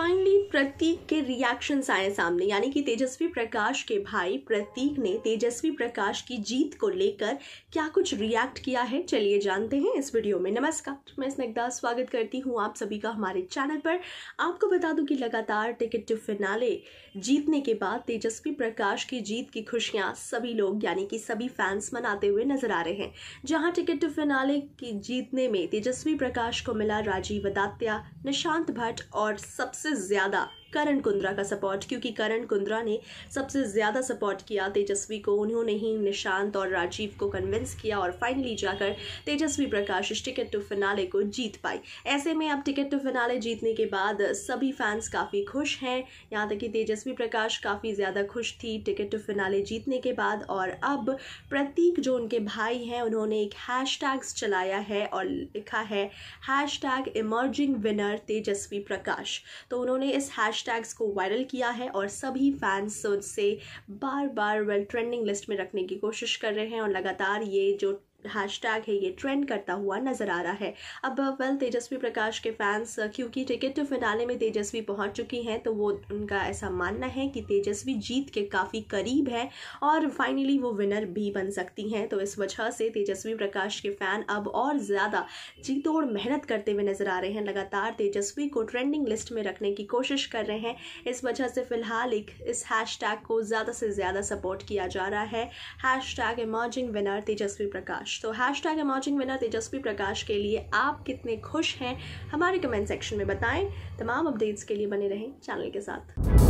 finally प्रतीक के reactions आए सामने यानी कि तेजस्वी प्रकाश के भाई प्रतीक ने तेजस्वी प्रकाश की जीत को लेकर क्या कुछ रिएक्ट किया है चलिए जानते हैं इस वीडियो में नमस्कार मैं स्नग्धा स्वागत करती हूँ आप सभी का हमारे चैनल पर आपको बता दूं कि लगातार टिकट टू फिनाले जीतने के बाद तेजस्वी प्रकाश की जीत की खुशियाँ सभी लोग यानी कि सभी फैंस मनाते हुए नजर आ रहे हैं जहाँ टिकट टू फिनाले की जीतने में तेजस्वी प्रकाश को मिला राजीव दात्या निशांत भट्ट और सबसे ज्यादा करण कुंद्रा का सपोर्ट क्योंकि करण कुंद्रा ने सबसे ज़्यादा सपोर्ट किया तेजस्वी को उन्होंने ही निशांत और राजीव को कन्विंस किया और फाइनली जाकर तेजस्वी प्रकाश इस टिकट टू फिनाले को जीत पाई ऐसे में अब टिकट टू फिनाले जीतने के बाद सभी फैंस काफ़ी खुश हैं यहाँ तक कि तेजस्वी प्रकाश काफ़ी ज़्यादा खुश थी टिकट टू फिनाले जीतने के बाद और अब प्रतीक जो उनके भाई हैं उन्होंने एक हैश चलाया है और लिखा है hash emerging winner Tejasswi Prakash तो उन्होंने इस हैश हैशटैग्स को वायरल किया है और सभी फैंस से बार बार वेल ट्रेंडिंग लिस्ट में रखने की कोशिश कर रहे हैं और लगातार ये जो हैशटैग है ये ट्रेंड करता हुआ नजर आ रहा है अब वेल तेजस्वी प्रकाश के फैंस क्योंकि टिकट टू फिनाले में तेजस्वी पहुंच चुकी हैं तो वो उनका ऐसा मानना है कि तेजस्वी जीत के काफ़ी करीब है और फाइनली वो विनर भी बन सकती हैं तो इस वजह से तेजस्वी प्रकाश के फैन अब और ज़्यादा जी तोड़ मेहनत करते हुए नजर आ रहे हैं लगातार तेजस्वी को ट्रेंडिंग लिस्ट में रखने की कोशिश कर रहे हैं इस वजह से फिलहाल एक इस हैश को ज़्यादा से ज़्यादा सपोर्ट किया जा रहा है hash emerging winner Tejasswi Prakash Prakash तो hashtag emerging winner Tejasswi Prakash के लिए आप कितने खुश हैं हमारे कमेंट सेक्शन में बताएं तमाम अपडेट्स के लिए बने रहें चैनल के साथ